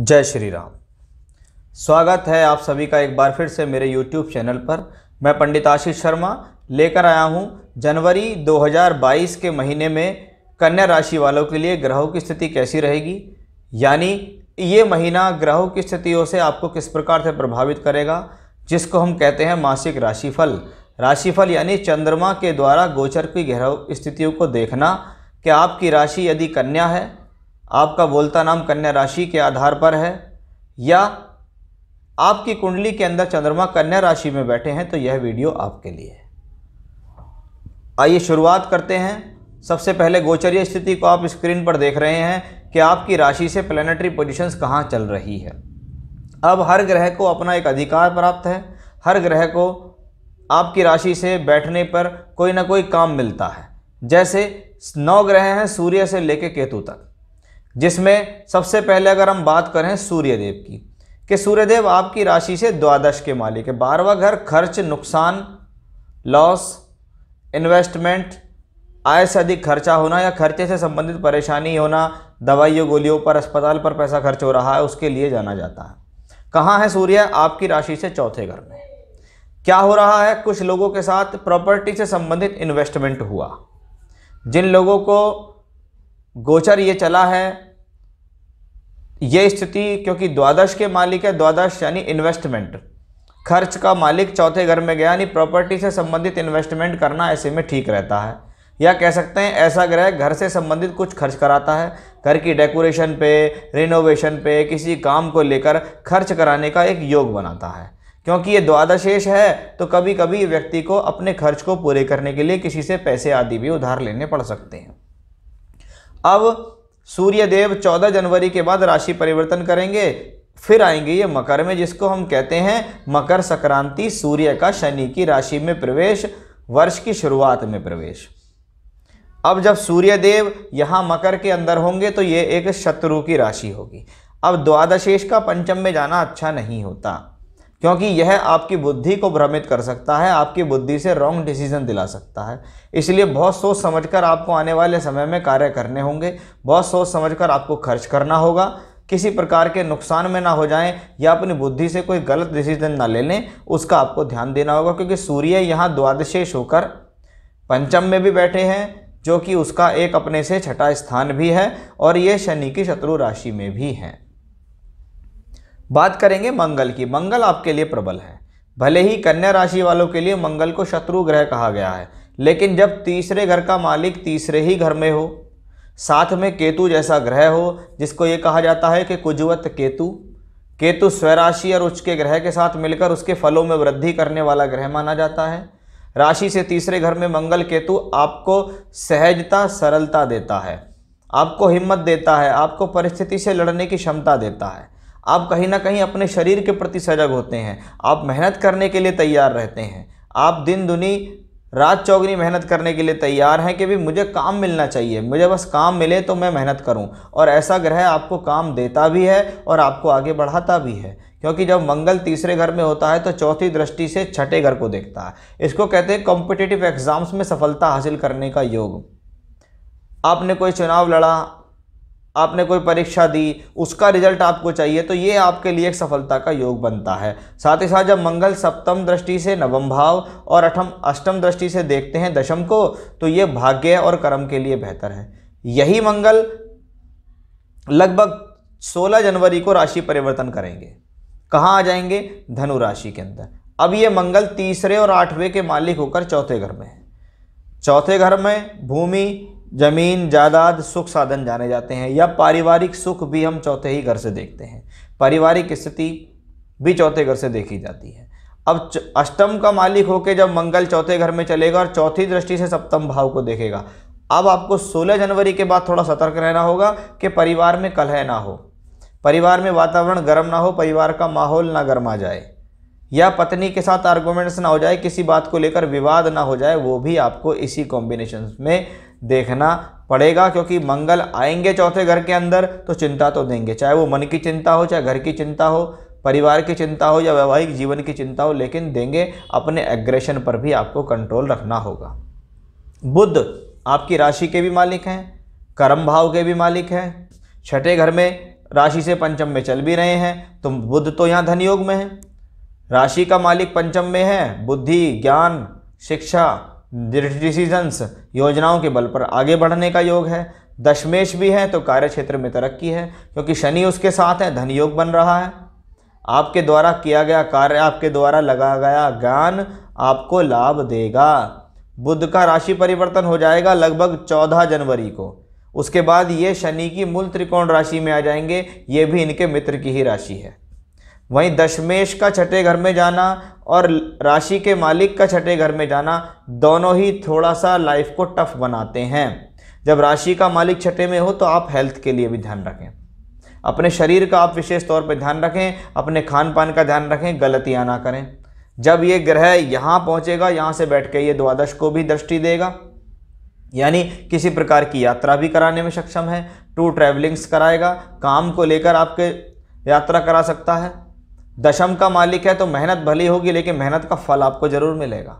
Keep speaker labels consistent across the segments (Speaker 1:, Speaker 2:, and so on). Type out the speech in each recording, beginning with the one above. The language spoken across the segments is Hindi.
Speaker 1: जय श्री राम स्वागत है आप सभी का एक बार फिर से मेरे YouTube चैनल पर मैं पंडित आशीष शर्मा लेकर आया हूं जनवरी 2022 के महीने में कन्या राशि वालों के लिए ग्रहों की स्थिति कैसी रहेगी यानी ये महीना ग्रहों की स्थितियों से आपको किस प्रकार से प्रभावित करेगा जिसको हम कहते हैं मासिक राशिफल राशिफल यानी चंद्रमा के द्वारा गोचर की ग्रह स्थितियों को देखना कि आपकी राशि यदि कन्या है आपका बोलता नाम कन्या राशि के आधार पर है या आपकी कुंडली के अंदर चंद्रमा कन्या राशि में बैठे हैं तो यह वीडियो आपके लिए है आइए शुरुआत करते हैं सबसे पहले गोचरीय स्थिति को आप स्क्रीन पर देख रहे हैं कि आपकी राशि से प्लेनेटरी पोजिशंस कहाँ चल रही है अब हर ग्रह को अपना एक अधिकार प्राप्त है हर ग्रह को आपकी राशि से बैठने पर कोई ना कोई काम मिलता है जैसे नौ ग्रह हैं सूर्य से लेकर केतु तक जिसमें सबसे पहले अगर हम बात करें सूर्यदेव की कि सूर्यदेव आपकी राशि से द्वादश के मालिक है बारहवा घर खर्च नुकसान लॉस इन्वेस्टमेंट आय से अधिक खर्चा होना या खर्चे से संबंधित परेशानी होना दवाइयों गोलियों पर अस्पताल पर पैसा खर्च हो रहा है उसके लिए जाना जाता है कहाँ है सूर्य आपकी राशि से चौथे घर में क्या हो रहा है कुछ लोगों के साथ प्रॉपर्टी से संबंधित इन्वेस्टमेंट हुआ जिन लोगों को गोचर ये चला है ये स्थिति क्योंकि द्वादश के मालिक है द्वादश यानी इन्वेस्टमेंट खर्च का मालिक चौथे घर में गया यानी प्रॉपर्टी से संबंधित इन्वेस्टमेंट करना ऐसे में ठीक रहता है या कह सकते हैं ऐसा ग्रह घर से संबंधित कुछ खर्च कराता है घर की डेकोरेशन पे रिनोवेशन पे किसी काम को लेकर खर्च कराने का एक योग बनाता है क्योंकि ये द्वादशेष है तो कभी कभी व्यक्ति को अपने खर्च को पूरे करने के लिए किसी से पैसे आदि भी उधार लेने पड़ सकते हैं अब सूर्यदेव 14 जनवरी के बाद राशि परिवर्तन करेंगे फिर आएंगे ये मकर में जिसको हम कहते हैं मकर संक्रांति सूर्य का शनि की राशि में प्रवेश वर्ष की शुरुआत में प्रवेश अब जब सूर्यदेव यहाँ मकर के अंदर होंगे तो ये एक शत्रु की राशि होगी अब द्वादशेष का पंचम में जाना अच्छा नहीं होता क्योंकि यह आपकी बुद्धि को भ्रमित कर सकता है आपकी बुद्धि से रॉन्ग डिसीजन दिला सकता है इसलिए बहुत सोच समझकर आपको आने वाले समय में कार्य करने होंगे बहुत सोच समझकर आपको खर्च करना होगा किसी प्रकार के नुकसान में ना हो जाएं या अपनी बुद्धि से कोई गलत डिसीजन ना ले लें उसका आपको ध्यान देना होगा क्योंकि सूर्य यहाँ द्वादशेष होकर पंचम में भी बैठे हैं जो कि उसका एक अपने से छठा स्थान भी है और ये शनि की शत्रु राशि में भी हैं बात करेंगे मंगल की मंगल आपके लिए प्रबल है भले ही कन्या राशि वालों के लिए मंगल को शत्रु ग्रह कहा गया है लेकिन जब तीसरे घर का मालिक तीसरे ही घर में हो साथ में केतु जैसा ग्रह हो जिसको ये कहा जाता है कि कुजवत केतु केतु स्वराशि और उसके ग्रह के साथ मिलकर उसके फलों में वृद्धि करने वाला ग्रह माना जाता है राशि से तीसरे घर में मंगल केतु आपको सहजता सरलता देता है आपको हिम्मत देता है आपको परिस्थिति से लड़ने की क्षमता देता है आप कहीं ना कहीं अपने शरीर के प्रति सजग होते हैं आप मेहनत करने के लिए तैयार रहते हैं आप दिन दुनी रात चौगनी मेहनत करने के लिए तैयार हैं कि भी मुझे काम मिलना चाहिए मुझे बस काम मिले तो मैं मेहनत करूं और ऐसा ग्रह आपको काम देता भी है और आपको आगे बढ़ाता भी है क्योंकि जब मंगल तीसरे घर में होता है तो चौथी दृष्टि से छठे घर को देखता है इसको कहते हैं कॉम्पिटिटिव एग्ज़ाम्स में सफलता हासिल करने का योग आपने कोई चुनाव लड़ा आपने कोई परीक्षा दी उसका रिजल्ट आपको चाहिए तो ये आपके लिए एक सफलता का योग बनता है साथ ही साथ जब मंगल सप्तम दृष्टि से नवम भाव और अठम अष्टम दृष्टि से देखते हैं दशम को तो ये भाग्य और कर्म के लिए बेहतर है यही मंगल लगभग 16 जनवरी को राशि परिवर्तन करेंगे कहाँ आ जाएंगे धनु राशि के अंदर अब ये मंगल तीसरे और आठवें के मालिक होकर चौथे घर में है चौथे घर में भूमि ज़मीन जायदाद सुख साधन जाने जाते हैं या पारिवारिक सुख भी हम चौथे ही घर से देखते हैं पारिवारिक स्थिति भी चौथे घर से देखी जाती है अब अष्टम का मालिक होकर जब मंगल चौथे घर में चलेगा और चौथी दृष्टि से सप्तम भाव को देखेगा अब आपको 16 जनवरी के बाद थोड़ा सतर्क रहना होगा कि परिवार में कलह ना हो परिवार में वातावरण गर्म ना हो परिवार का माहौल ना गर्मा जाए या पत्नी के साथ आर्गूमेंट्स ना हो जाए किसी बात को लेकर विवाद ना हो जाए वो भी आपको इसी कॉम्बिनेशन में देखना पड़ेगा क्योंकि मंगल आएंगे चौथे घर के अंदर तो चिंता तो देंगे चाहे वो मन की चिंता हो चाहे घर की चिंता हो परिवार की चिंता हो या वैवाहिक जीवन की चिंता हो लेकिन देंगे अपने एग्रेशन पर भी आपको कंट्रोल रखना होगा बुद्ध आपकी राशि के भी मालिक हैं कर्म भाव के भी मालिक हैं छठे घर में राशि से पंचम में चल भी रहे हैं तो बुद्ध तो यहाँ धनयोग में है राशि का मालिक पंचम में है बुद्धि ज्ञान शिक्षा डिसीजंस योजनाओं के बल पर आगे बढ़ने का योग है दशमेश भी है तो कार्य क्षेत्र में तरक्की है क्योंकि शनि उसके साथ है धन योग बन रहा है आपके द्वारा किया गया कार्य आपके द्वारा लगाया गया ज्ञान आपको लाभ देगा बुद्ध का राशि परिवर्तन हो जाएगा लगभग चौदह जनवरी को उसके बाद ये शनि की मूल त्रिकोण राशि में आ जाएंगे ये भी इनके मित्र की ही राशि है वहीं दशमेश का छठे घर में जाना और राशि के मालिक का छठे घर में जाना दोनों ही थोड़ा सा लाइफ को टफ बनाते हैं जब राशि का मालिक छठे में हो तो आप हेल्थ के लिए भी ध्यान रखें अपने शरीर का आप विशेष तौर पर ध्यान रखें अपने खान पान का ध्यान रखें गलतियाँ ना करें जब ये ग्रह यहाँ पहुँचेगा यहाँ से बैठ के ये द्वादश को भी दृष्टि देगा यानी किसी प्रकार की यात्रा भी कराने में सक्षम है टू ट्रैवलिंग्स कराएगा काम को लेकर आपके यात्रा करा सकता है दशम का मालिक है तो मेहनत भली होगी लेकिन मेहनत का फल आपको जरूर मिलेगा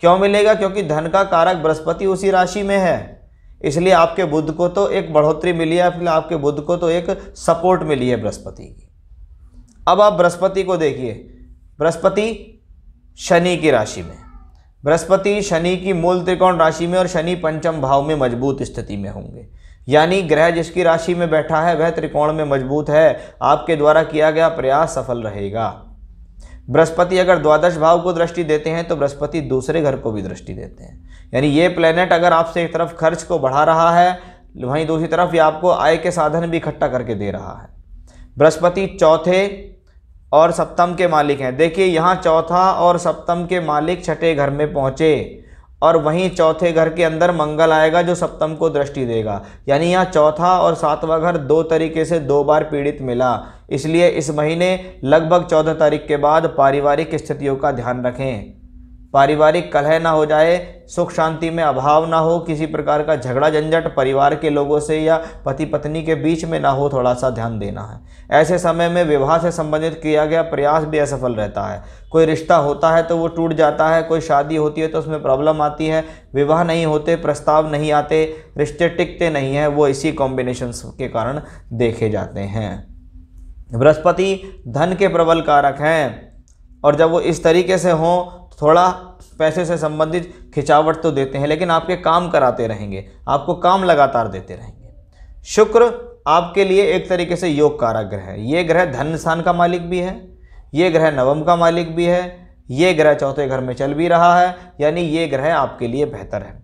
Speaker 1: क्यों मिलेगा क्योंकि धन का कारक बृहस्पति उसी राशि में है इसलिए आपके बुद्ध को तो एक बढ़ोतरी मिली है फिर आपके बुद्ध को तो एक सपोर्ट मिली है बृहस्पति की अब आप बृहस्पति को देखिए बृहस्पति शनि की राशि में बृहस्पति शनि की मूल त्रिकोण राशि में और शनि पंचम भाव में मजबूत स्थिति में होंगे यानी ग्रह जिसकी राशि में बैठा है वह त्रिकोण में मजबूत है आपके द्वारा किया गया प्रयास सफल रहेगा बृहस्पति अगर द्वादश भाव को दृष्टि देते हैं तो बृहस्पति दूसरे घर को भी दृष्टि देते हैं यानी ये प्लेनेट अगर आपसे एक तरफ खर्च को बढ़ा रहा है वहीं दूसरी तरफ ये आपको आय के साधन भी इकट्ठा करके दे रहा है बृहस्पति चौथे और सप्तम के मालिक हैं देखिए यहाँ चौथा और सप्तम के मालिक छठे घर में पहुँचे और वहीं चौथे घर के अंदर मंगल आएगा जो सप्तम को दृष्टि देगा यानी यहाँ चौथा और सातवां घर दो तरीके से दो बार पीड़ित मिला इसलिए इस महीने लगभग चौदह तारीख के बाद पारिवारिक स्थितियों का ध्यान रखें पारिवारिक कलह ना हो जाए सुख शांति में अभाव ना हो किसी प्रकार का झगड़ा झंझट परिवार के लोगों से या पति पत्नी के बीच में ना हो थोड़ा सा ध्यान देना है ऐसे समय में विवाह से संबंधित किया गया प्रयास भी असफल रहता है कोई रिश्ता होता है तो वो टूट जाता है कोई शादी होती है तो उसमें प्रॉब्लम आती है विवाह नहीं होते प्रस्ताव नहीं आते रिश्ते टिकते नहीं हैं वो इसी कॉम्बिनेशन के कारण देखे जाते हैं बृहस्पति धन के प्रबल कारक हैं और जब वो इस तरीके से हों थोड़ा पैसे से संबंधित खिंचावट तो देते हैं लेकिन आपके काम कराते रहेंगे आपको काम लगातार देते रहेंगे शुक्र आपके लिए एक तरीके से योग कारक ग्रह है ये ग्रह धन स्थान का मालिक भी है ये ग्रह नवम का मालिक भी है ये ग्रह चौथे घर में चल भी रहा है यानी ये ग्रह आपके लिए बेहतर है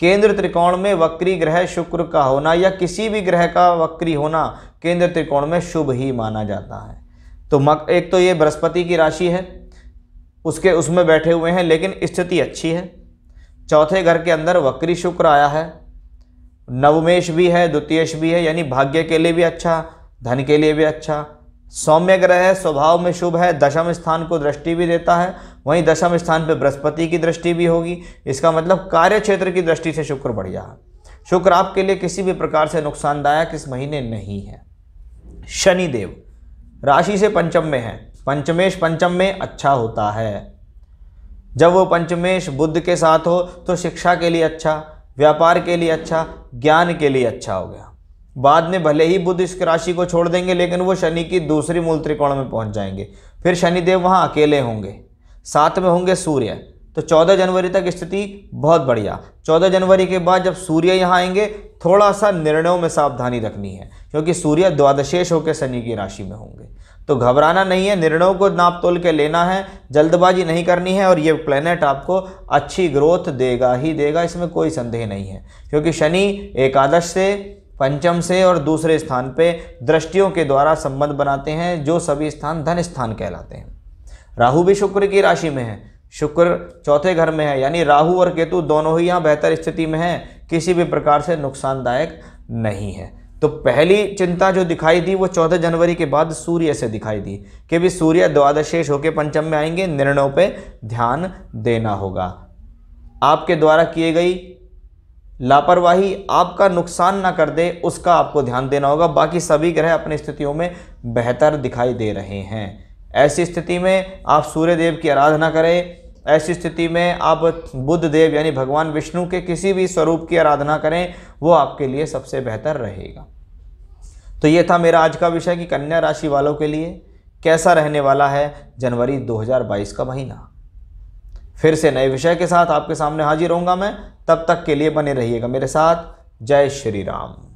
Speaker 1: केंद्र त्रिकोण में वक्री ग्रह शुक्र का होना या किसी भी ग्रह का वक्री होना केंद्र त्रिकोण में शुभ ही माना जाता है तो मक एक तो ये बृहस्पति की राशि है उसके उसमें बैठे हुए हैं लेकिन स्थिति अच्छी है चौथे घर के अंदर वक्री शुक्र आया है नवमेश भी है द्वितीयश भी है यानी भाग्य के लिए भी अच्छा धन के लिए भी अच्छा सौम्य ग्रह है स्वभाव में शुभ है दशम स्थान को दृष्टि भी देता है वहीं दशम स्थान पर बृहस्पति की दृष्टि भी होगी इसका मतलब कार्य क्षेत्र की दृष्टि से शुक्र बढ़िया है शुक्र आपके लिए किसी भी प्रकार से नुकसानदायक इस महीने नहीं है शनि देव राशि से पंचम में है पंचमेश पंचम में अच्छा होता है जब वो पंचमेश बुद्ध के साथ हो तो शिक्षा के लिए अच्छा व्यापार के लिए अच्छा ज्ञान के लिए अच्छा हो गया बाद में भले ही बुद्ध इस राशि को छोड़ देंगे लेकिन वो शनि की दूसरी मूल त्रिकोण में पहुंच जाएंगे फिर शनिदेव वहाँ अकेले होंगे साथ में होंगे सूर्य तो 14 जनवरी तक स्थिति बहुत बढ़िया 14 जनवरी के बाद जब सूर्य यहाँ आएंगे थोड़ा सा निर्णयों में सावधानी रखनी है क्योंकि सूर्य द्वादशेष होकर शनि की राशि में होंगे तो घबराना नहीं है निर्णयों को नाप तोल के लेना है जल्दबाजी नहीं करनी है और ये प्लेनेट आपको अच्छी ग्रोथ देगा ही देगा इसमें कोई संदेह नहीं है क्योंकि शनि एकादश से पंचम से और दूसरे स्थान पे दृष्टियों के द्वारा संबंध बनाते हैं जो सभी स्थान धन स्थान कहलाते हैं राहु भी शुक्र की राशि में है शुक्र चौथे घर में है यानी राहु और केतु दोनों ही यहाँ बेहतर स्थिति में हैं किसी भी प्रकार से नुकसानदायक नहीं है तो पहली चिंता जो दिखाई दी वो चौदह जनवरी के बाद सूर्य से दिखाई दी कि भी सूर्य द्वादशेष होकर पंचम में आएंगे निर्णयों पे ध्यान देना होगा आपके द्वारा किए गई लापरवाही आपका नुकसान ना कर दे उसका आपको ध्यान देना होगा बाकी सभी ग्रह अपनी स्थितियों में बेहतर दिखाई दे रहे हैं ऐसी स्थिति में आप सूर्य देव की आराधना करें ऐसी स्थिति में आप बुद्ध देव यानी भगवान विष्णु के किसी भी स्वरूप की आराधना करें वो आपके लिए सबसे बेहतर रहेगा तो ये था मेरा आज का विषय कि कन्या राशि वालों के लिए कैसा रहने वाला है जनवरी 2022 का महीना फिर से नए विषय के साथ आपके सामने हाजिर होऊंगा मैं तब तक के लिए बने रहिएगा मेरे साथ जय श्री राम